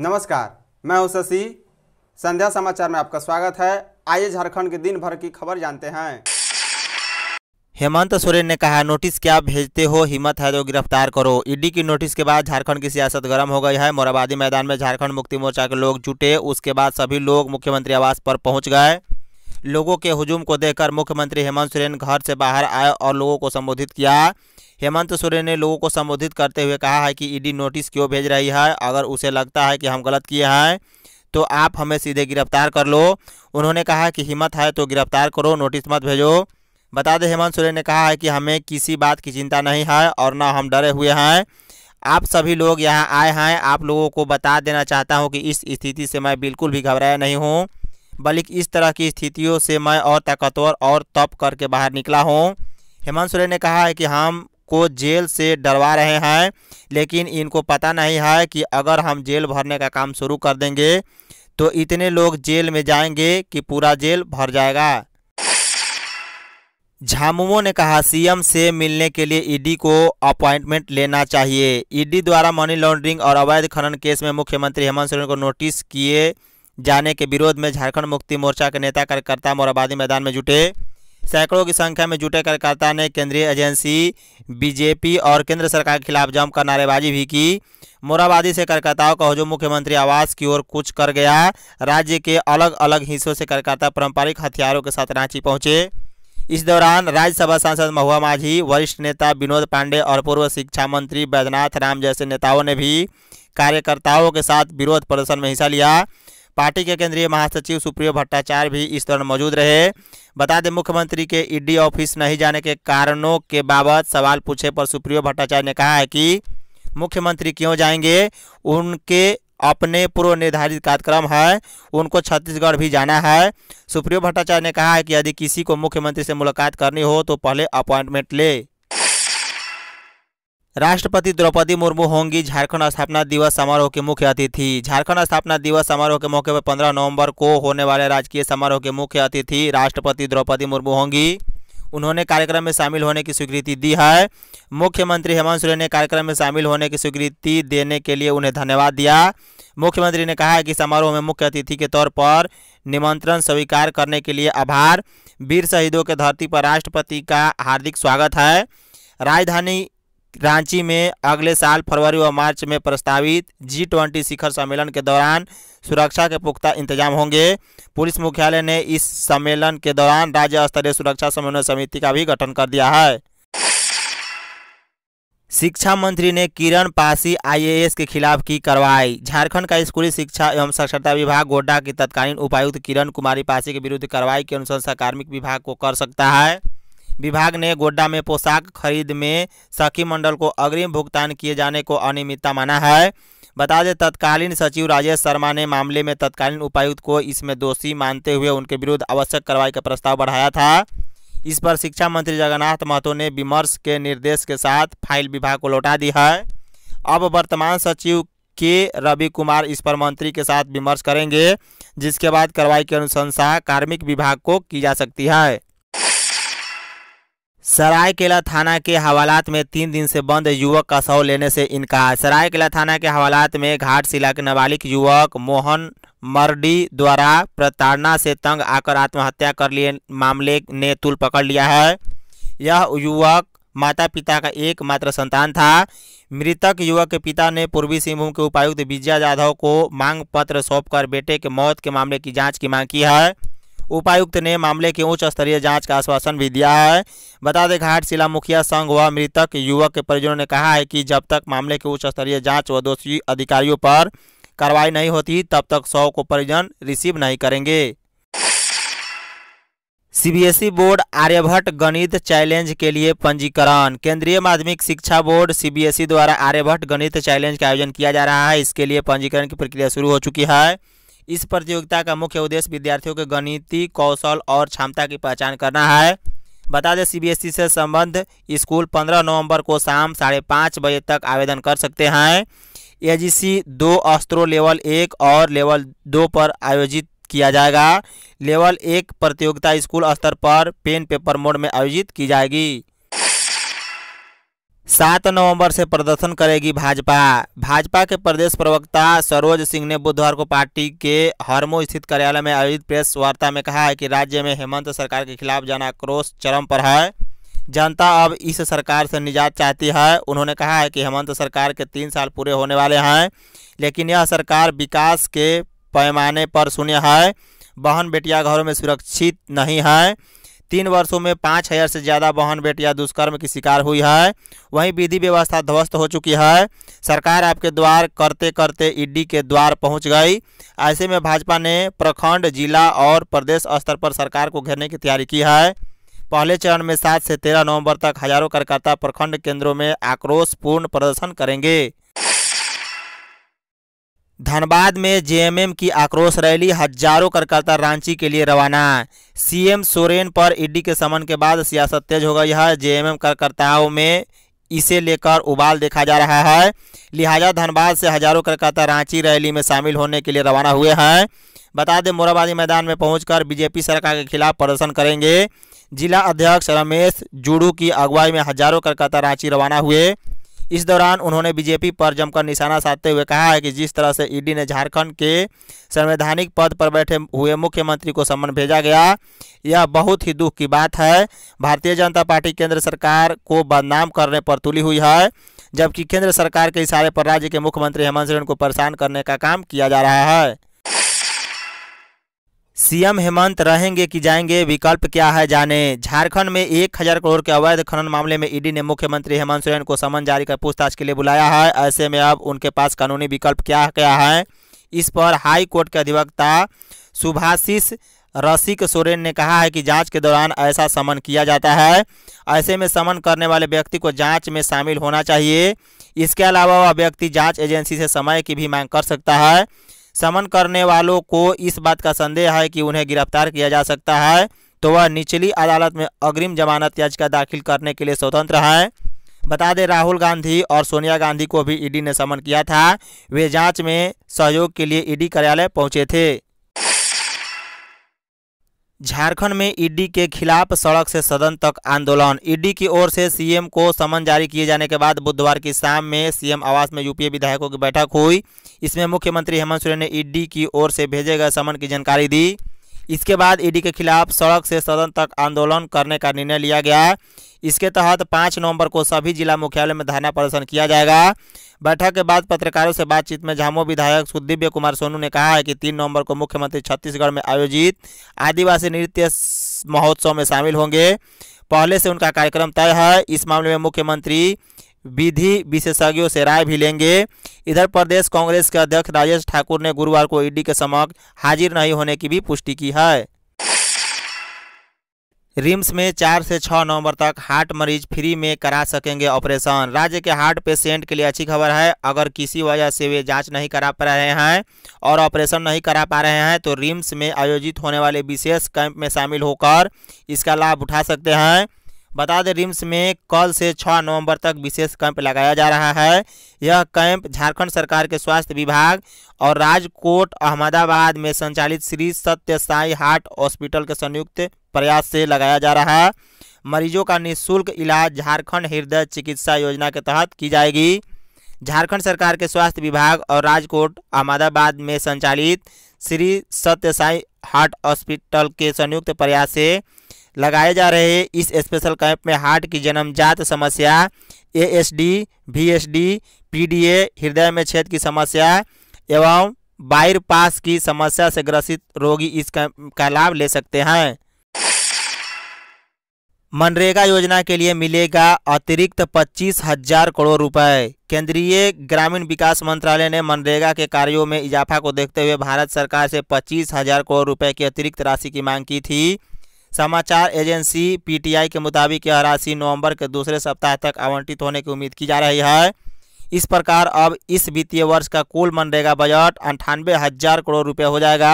नमस्कार मैं हूं शशि संध्या समाचार में आपका स्वागत है आइए झारखंड के दिन भर की खबर जानते हैं हेमंत सोरेन ने कहा नोटिस क्या भेजते हो हिम्मत है तो गिरफ्तार करो ईडी की नोटिस के बाद झारखंड की सियासत गर्म हो गई है मोराबादी मैदान में झारखंड मुक्ति मोर्चा के लोग जुटे उसके बाद सभी लोग मुख्यमंत्री आवास पर पहुंच गए लोगों के हुजूम को देखकर मुख्यमंत्री हेमंत सोरेन घर से बाहर आए और लोगों को संबोधित किया हेमंत सोरेन ने लोगों को संबोधित करते हुए कहा है कि ईडी नोटिस क्यों भेज रही है अगर उसे लगता है कि हम गलत किए हैं तो आप हमें सीधे गिरफ्तार कर लो उन्होंने कहा कि हिम्मत है तो गिरफ्तार करो नोटिस मत भेजो बता दें हेमंत सोरेन ने कहा है कि हमें किसी बात की चिंता नहीं है और ना हम डरे हुए हैं आप सभी लोग यहाँ आए हैं आप लोगों को बता देना चाहता हूँ कि इस स्थिति से मैं बिल्कुल भी घबराया नहीं हूँ बल्कि इस तरह की स्थितियों से मैं और ताकतवर और तप करके बाहर निकला हूँ हेमंत सोरेन ने कहा है कि हम को जेल से डरवा रहे हैं लेकिन इनको पता नहीं है कि अगर हम जेल भरने का काम शुरू कर देंगे तो इतने लोग जेल में जाएंगे कि पूरा जेल भर जाएगा झामुमो ने कहा सीएम से मिलने के लिए ईडी को अपॉइंटमेंट लेना चाहिए ईडी द्वारा मनी लॉन्ड्रिंग और अवैध खनन केस में मुख्यमंत्री हेमंत सोरेन को नोटिस किए जाने के विरोध में झारखंड मुक्ति मोर्चा के नेता कार्यकर्ता मोराबादी मैदान में जुटे सैकड़ों की संख्या में जुटे कार्यकर्ता ने केंद्रीय एजेंसी बीजेपी और केंद्र सरकार के खिलाफ जमकर नारेबाजी भी की मोराबादी से कार्यकर्ताओं का हजूम मुख्यमंत्री आवास की ओर कुछ कर गया राज्य के अलग अलग हिस्सों से कार्यकर्ता पारंपरिक हथियारों के साथ रांची पहुंचे इस दौरान राज्यसभा सांसद महुआ माझी वरिष्ठ नेता विनोद पांडे और पूर्व शिक्षा मंत्री बैद्यनाथ राम जैसे नेताओं ने भी कार्यकर्ताओं के साथ विरोध प्रदर्शन में हिस्सा लिया पार्टी के केंद्रीय महासचिव सुप्रियो भट्टाचार्य भी इस दौरान मौजूद रहे बता दें मुख्यमंत्री के ईडी ऑफिस नहीं जाने के कारणों के बाबत सवाल पूछे पर सुप्रियो भट्टाचार्य ने कहा है कि मुख्यमंत्री क्यों जाएंगे उनके अपने पूर्व निर्धारित कार्यक्रम है उनको छत्तीसगढ़ भी जाना है सुप्रियो भट्टाचार्य ने कहा है कि यदि किसी को मुख्यमंत्री से मुलाकात करनी हो तो पहले अपॉइंटमेंट ले राष्ट्रपति द्रौपदी मुर्मू होंगी झारखंड स्थापना दिवस समारोह के मुख्य अतिथि झारखंड स्थापना दिवस समारोह के मौके पर 15 नवंबर को होने वाले राजकीय समारोह के मुख्य अतिथि राष्ट्रपति द्रौपदी मुर्मू होंगी उन्होंने कार्यक्रम में शामिल होने की स्वीकृति दी है मुख्यमंत्री हेमंत सोरेन ने कार्यक्रम में शामिल होने की स्वीकृति देने के लिए उन्हें धन्यवाद दिया मुख्यमंत्री ने कहा है कि समारोह में मुख्य अतिथि के तौर पर निमंत्रण स्वीकार करने के लिए आभार वीर शहीदों के धरती पर राष्ट्रपति का हार्दिक स्वागत है राजधानी रांची में अगले साल फरवरी व मार्च में प्रस्तावित जी ट्वेंटी शिखर सम्मेलन के दौरान सुरक्षा के पुख्ता इंतजाम होंगे पुलिस मुख्यालय ने इस सम्मेलन के दौरान राज्य स्तरीय सुरक्षा समन्वय समिति का भी गठन कर दिया है शिक्षा मंत्री ने किरण पासी आईएएस के खिलाफ की कार्रवाई झारखंड का स्कूली शिक्षा एवं साक्षरता विभाग गोड्डा की तत्कालीन उपायुक्त किरण कुमारी पासी के विरुद्ध कार्रवाई की अनुशंसा कार्मिक विभाग को कर सकता है विभाग ने गोड्डा में पोशाक खरीद में सखी मंडल को अग्रिम भुगतान किए जाने को अनियमितता माना है बता दें तत्कालीन सचिव राजेश शर्मा ने मामले में तत्कालीन उपायुक्त को इसमें दोषी मानते हुए उनके विरुद्ध आवश्यक कार्रवाई का प्रस्ताव बढ़ाया था इस पर शिक्षा मंत्री जगन्नाथ महतो ने विमर्श के निर्देश के साथ फाइल विभाग को लौटा दी है अब वर्तमान सचिव के रवि कुमार इस पर मंत्री के साथ विमर्श करेंगे जिसके बाद कार्रवाई की अनुशंसा कार्मिक विभाग को की जा सकती है सरायकेला थाना के हवालात में तीन दिन से बंद युवक का शव लेने से इनकार सरायकेला थाना के हवालात में घाट शिला के नाबालिग युवक मोहन मर्डी द्वारा प्रताड़ना से तंग आकर आत्महत्या कर लिए मामले ने तुल पकड़ लिया है यह युवक माता पिता का एकमात्र संतान था मृतक युवक के पिता ने पूर्वी सिंहभूम के उपायुक्त विजया जाधव को मांग पत्र सौंपकर बेटे के मौत के मामले की जांच की मांग की है उपायुक्त ने मामले की उच्च स्तरीय जांच का आश्वासन भी दिया है बता दें घाटशिला मुखिया संघ व मृतक युवक के परिजनों ने कहा है कि जब तक मामले की उच्च स्तरीय जाँच व दोषी अधिकारियों पर कार्रवाई नहीं होती तब तक शव को परिजन रिसीव नहीं करेंगे सीबीएसई बोर्ड आर्यभट्ट गणित चैलेंज के लिए पंजीकरण केंद्रीय माध्यमिक शिक्षा बोर्ड सीबीएसई द्वारा आर्यभट्ट गणित चैलेंज का आयोजन किया जा रहा है इसके लिए पंजीकरण की प्रक्रिया शुरू हो चुकी है इस प्रतियोगिता का मुख्य उद्देश्य विद्यार्थियों के गणितीय कौशल और क्षमता की पहचान करना है बता दें सीबीएसई e से संबद्ध स्कूल 15 नवंबर को शाम साढ़े पाँच बजे तक आवेदन कर सकते हैं एजीसी दो अस्त्रों लेवल एक और लेवल दो पर आयोजित किया जाएगा लेवल एक प्रतियोगिता स्कूल स्तर पर पेन पेपर मोड में आयोजित की जाएगी सात नवंबर से प्रदर्शन करेगी भाजपा भाजपा के प्रदेश प्रवक्ता सरोज सिंह ने बुधवार को पार्टी के हरमो स्थित कार्यालय में आयोजित प्रेस वार्ता में कहा है कि राज्य में हेमंत सरकार के खिलाफ जन आक्रोश चरम पर है जनता अब इस सरकार से निजात चाहती है उन्होंने कहा है कि हेमंत सरकार के तीन साल पूरे होने वाले हैं लेकिन यह सरकार विकास के पैमाने पर सुने है बहन बेटिया घरों में सुरक्षित नहीं है तीन वर्षों में पाँच हजार से ज़्यादा बहन बेट या दुष्कर्म की शिकार हुई है वहीं विधि व्यवस्था ध्वस्त हो चुकी है सरकार आपके द्वार करते करते ईडी के द्वार पहुंच गई ऐसे में भाजपा ने प्रखंड जिला और प्रदेश स्तर पर सरकार को घेरने की तैयारी की है पहले चरण में सात से तेरह नवम्बर तक हजारों कार्यकर्ता प्रखंड केंद्रों में आक्रोशपूर्ण प्रदर्शन करेंगे धनबाद में जेएमएम की आक्रोश रैली हजारों कार्यकर्ता रांची के लिए रवाना सीएम सोरेन पर ईडी के समन के बाद सियासत तेज हो गई है जेएमएम कार्यकर्ताओं में इसे लेकर उबाल देखा जा रहा है लिहाजा धनबाद से हजारों कार्यकर्ता रांची रैली में शामिल होने के लिए रवाना हुए हैं बता दें मोराबादी मैदान में पहुंचकर बीजेपी सरकार के खिलाफ प्रदर्शन करेंगे जिला अध्यक्ष रमेश जुड़ू की अगुवाई में हजारों कार्यकर्ता रांची रवाना हुए इस दौरान उन्होंने बीजेपी पर जमकर निशाना साधते हुए कहा है कि जिस तरह से ईडी ने झारखंड के संवैधानिक पद पर बैठे हुए मुख्यमंत्री को समन भेजा गया यह बहुत ही दुख की बात है भारतीय जनता पार्टी केंद्र सरकार को बदनाम करने पर तुली हुई है जबकि केंद्र सरकार के इशारे पर राज्य के मुख्यमंत्री हेमंत सोरेन को परेशान करने का काम किया जा रहा है सीएम हेमंत रहेंगे कि जाएंगे विकल्प क्या है जाने झारखंड में एक हजार करोड़ के अवैध खनन मामले में ईडी ने मुख्यमंत्री हेमंत सोरेन को समन जारी कर पूछताछ के लिए बुलाया है ऐसे में अब उनके पास कानूनी विकल्प क्या क्या है इस पर हाई कोर्ट के अधिवक्ता सुभाषिस रसिक सोरेन ने कहा है कि जांच के दौरान ऐसा समन किया जाता है ऐसे में समन करने वाले व्यक्ति को जाँच में शामिल होना चाहिए इसके अलावा वह व्यक्ति जाँच एजेंसी से समय की भी मांग कर सकता है समन करने वालों को इस बात का संदेह है कि उन्हें गिरफ्तार किया जा सकता है तो वह निचली अदालत में अग्रिम जमानत याचिका दाखिल करने के लिए स्वतंत्र है बता दें राहुल गांधी और सोनिया गांधी को भी ईडी ने समन किया था वे जांच में सहयोग के लिए ईडी कार्यालय पहुंचे थे झारखंड में ईडी के खिलाफ सड़क से सदन तक आंदोलन ईडी की ओर से सीएम को समन जारी किए जाने के बाद बुधवार की शाम में सीएम आवास में यूपीए विधायकों की बैठक हुई इसमें मुख्यमंत्री हेमंत सोरेन ने ईडी की ओर से भेजे गए समन की जानकारी दी इसके बाद ईडी e के खिलाफ सड़क से सदन तक आंदोलन करने का निर्णय लिया गया इसके तहत पाँच नवंबर को सभी जिला मुख्यालय में धरना प्रदर्शन किया जाएगा बैठक के बाद पत्रकारों से बातचीत में झामो विधायक सुदिव्य कुमार सोनू ने कहा है कि तीन नवंबर को मुख्यमंत्री छत्तीसगढ़ में आयोजित आदिवासी नृत्य महोत्सव में शामिल होंगे पहले से उनका कार्यक्रम तय है इस मामले में मुख्यमंत्री विधि विशेषज्ञों से राय भी लेंगे इधर प्रदेश कांग्रेस के अध्यक्ष राजेश ठाकुर ने गुरुवार को ईडी के समक्ष हाजिर नहीं होने की भी पुष्टि की है रिम्स में चार से छः नवंबर तक हार्ट मरीज फ्री में करा सकेंगे ऑपरेशन राज्य के हार्ट पेशेंट के लिए अच्छी खबर है अगर किसी वजह से वे जांच नहीं करा पा रहे हैं और ऑपरेशन नहीं करा पा रहे हैं तो रिम्स में आयोजित होने वाले विशेष कैंप में शामिल होकर इसका लाभ उठा सकते हैं बता दें रिम्स में कल से 6 नवंबर तक विशेष कैंप लगाया जा रहा है यह कैंप झारखंड सरकार के स्वास्थ्य विभाग और राजकोट अहमदाबाद में संचालित श्री सत्य साई हार्ट हॉस्पिटल के संयुक्त प्रयास से लगाया जा रहा है मरीजों का निःशुल्क इलाज झारखंड हृदय चिकित्सा योजना के तहत की जाएगी झारखंड सरकार के स्वास्थ्य विभाग और राजकोट अहमदाबाद में संचालित श्री सत्य साई हार्ट हॉस्पिटल के संयुक्त प्रयास से लगाए जा रहे इस स्पेशल कैंप में हार्ट की जन्मजात समस्या A S D V S D P D A हृदय में छेद की समस्या एवं बाईपास की समस्या से ग्रसित रोगी इस कैंप का लाभ ले सकते हैं मनरेगा योजना के लिए मिलेगा अतिरिक्त पच्चीस हजार करोड़ रुपए केंद्रीय ग्रामीण विकास मंत्रालय ने मनरेगा के कार्यों में इजाफा को देखते हुए भारत सरकार से पच्चीस हजार करोड़ रुपए की अतिरिक्त राशि की मांग की थी समाचार एजेंसी पीटीआई के मुताबिक यह राशि नवंबर के दूसरे सप्ताह तक आवंटित होने की उम्मीद की जा रही है इस प्रकार अब इस वित्तीय वर्ष का कुल मनरेगा बजट अंठानवे हज़ार करोड़ रुपए हो जाएगा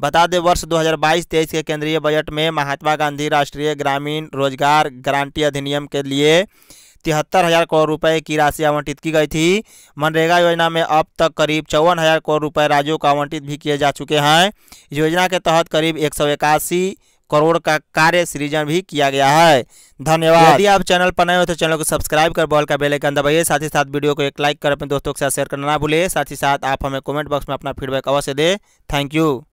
बता दें वर्ष 2022-23 के केंद्रीय बजट में महात्मा गांधी राष्ट्रीय ग्रामीण रोजगार गारंटी अधिनियम के लिए तिहत्तर हज़ार करोड़ रुपए की राशि आवंटित की गई थी मनरेगा योजना में अब तक करीब चौवन हज़ार करोड़ रुपए राज्यों को आवंटित भी किए जा चुके हैं योजना के तहत करीब एक सौ इक्यासी करोड़ का कार्य सृजन भी किया गया है धन्यवाद यदि आप चैनल पर नए हो तो चैनल को सब्सक्राइब कर बॉल का बेलाइकन दबाइए साथ ही साथ वीडियो को एक लाइक कर अपने दोस्तों के साथ शेयर करना ना भूलिए साथ ही साथ आप हमें कमेंट बॉक्स में अपना फीडबैक अवश्य दें थैंक यू